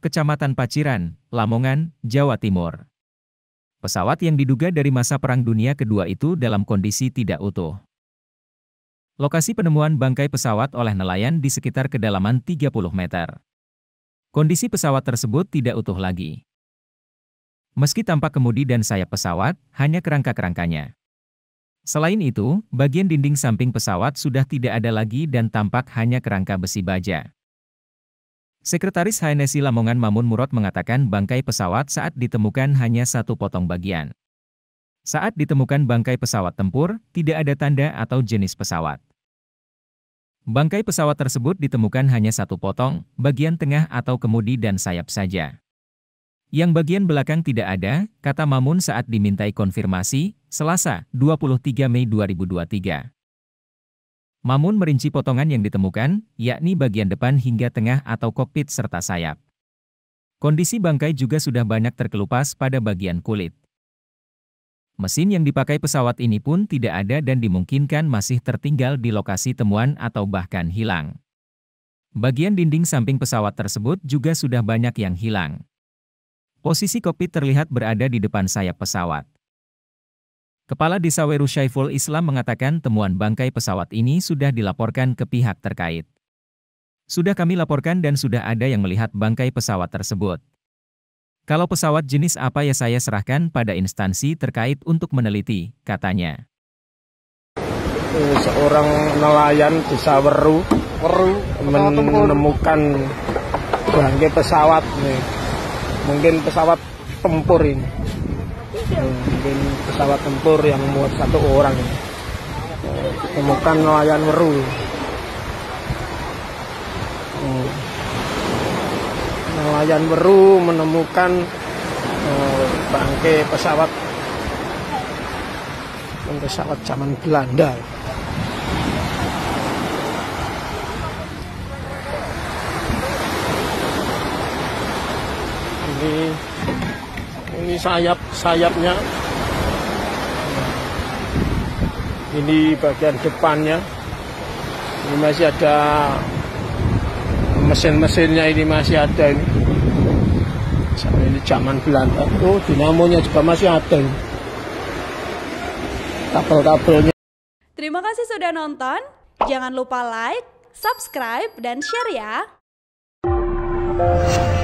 Kecamatan Paciran, Lamongan, Jawa Timur. Pesawat yang diduga dari masa Perang Dunia Kedua itu dalam kondisi tidak utuh. Lokasi penemuan bangkai pesawat oleh nelayan di sekitar kedalaman 30 meter. Kondisi pesawat tersebut tidak utuh lagi. Meski tampak kemudi dan sayap pesawat, hanya kerangka-kerangkanya. Selain itu, bagian dinding samping pesawat sudah tidak ada lagi dan tampak hanya kerangka besi baja. Sekretaris HNSI Lamongan Mamun Murad mengatakan bangkai pesawat saat ditemukan hanya satu potong bagian. Saat ditemukan bangkai pesawat tempur, tidak ada tanda atau jenis pesawat. Bangkai pesawat tersebut ditemukan hanya satu potong, bagian tengah atau kemudi dan sayap saja. Yang bagian belakang tidak ada, kata Mamun saat dimintai konfirmasi, Selasa, 23 Mei 2023. Mamun merinci potongan yang ditemukan, yakni bagian depan hingga tengah atau kokpit serta sayap. Kondisi bangkai juga sudah banyak terkelupas pada bagian kulit. Mesin yang dipakai pesawat ini pun tidak ada dan dimungkinkan masih tertinggal di lokasi temuan atau bahkan hilang. Bagian dinding samping pesawat tersebut juga sudah banyak yang hilang. Posisi kokpit terlihat berada di depan sayap pesawat. Kepala Desa Weru Syaiful Islam mengatakan temuan bangkai pesawat ini sudah dilaporkan ke pihak terkait. Sudah kami laporkan dan sudah ada yang melihat bangkai pesawat tersebut. Kalau pesawat jenis apa ya saya serahkan pada instansi terkait untuk meneliti, katanya. Eh, seorang nelayan desa Weru, Weru menemukan bangkai pesawat nih. Mungkin pesawat tempur ini mungkin pesawat tempur yang membuat satu orang Temukan nelayan weru hmm. nelayan weru menemukan eh, bangke pesawat pesawat zaman Belanda sayap-sayapnya. Ini bagian depannya. Ini masih ada mesin-mesinnya ini masih ada ini. Ini zaman Belanda. Oh, dinamonya juga masih ada ini. Kabel-kabelnya. Terima kasih sudah nonton. Jangan lupa like, subscribe, dan share ya.